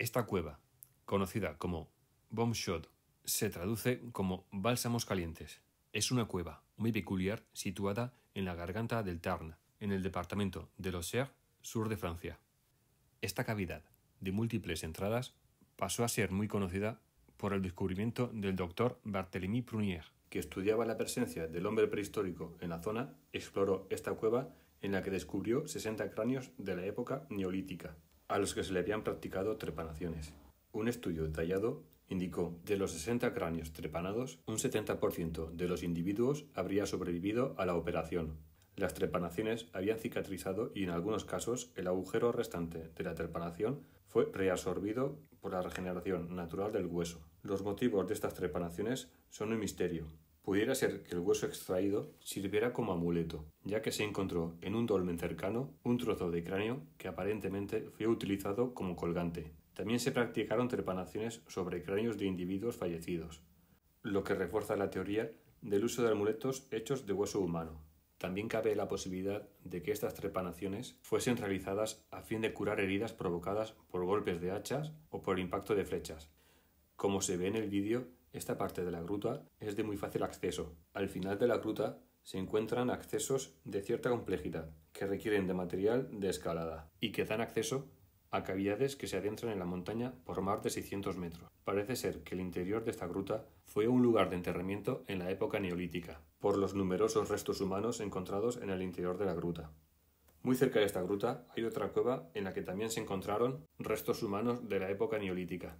Esta cueva, conocida como Bombshot, se traduce como Bálsamos Calientes. Es una cueva muy peculiar situada en la garganta del Tarn, en el departamento de Lozère, sur de Francia. Esta cavidad, de múltiples entradas, pasó a ser muy conocida por el descubrimiento del doctor Barthélemy Prunier, que estudiaba la presencia del hombre prehistórico en la zona, exploró esta cueva en la que descubrió 60 cráneos de la época neolítica a los que se le habían practicado trepanaciones. Un estudio detallado indicó de los 60 cráneos trepanados, un 70% de los individuos habría sobrevivido a la operación. Las trepanaciones habían cicatrizado y en algunos casos el agujero restante de la trepanación fue reabsorbido por la regeneración natural del hueso. Los motivos de estas trepanaciones son un misterio, Pudiera ser que el hueso extraído sirviera como amuleto, ya que se encontró en un dolmen cercano un trozo de cráneo que aparentemente fue utilizado como colgante. También se practicaron trepanaciones sobre cráneos de individuos fallecidos, lo que refuerza la teoría del uso de amuletos hechos de hueso humano. También cabe la posibilidad de que estas trepanaciones fuesen realizadas a fin de curar heridas provocadas por golpes de hachas o por impacto de flechas. Como se ve en el vídeo, esta parte de la gruta es de muy fácil acceso. Al final de la gruta se encuentran accesos de cierta complejidad que requieren de material de escalada y que dan acceso a cavidades que se adentran en la montaña por más de 600 metros. Parece ser que el interior de esta gruta fue un lugar de enterramiento en la época neolítica, por los numerosos restos humanos encontrados en el interior de la gruta. Muy cerca de esta gruta hay otra cueva en la que también se encontraron restos humanos de la época neolítica.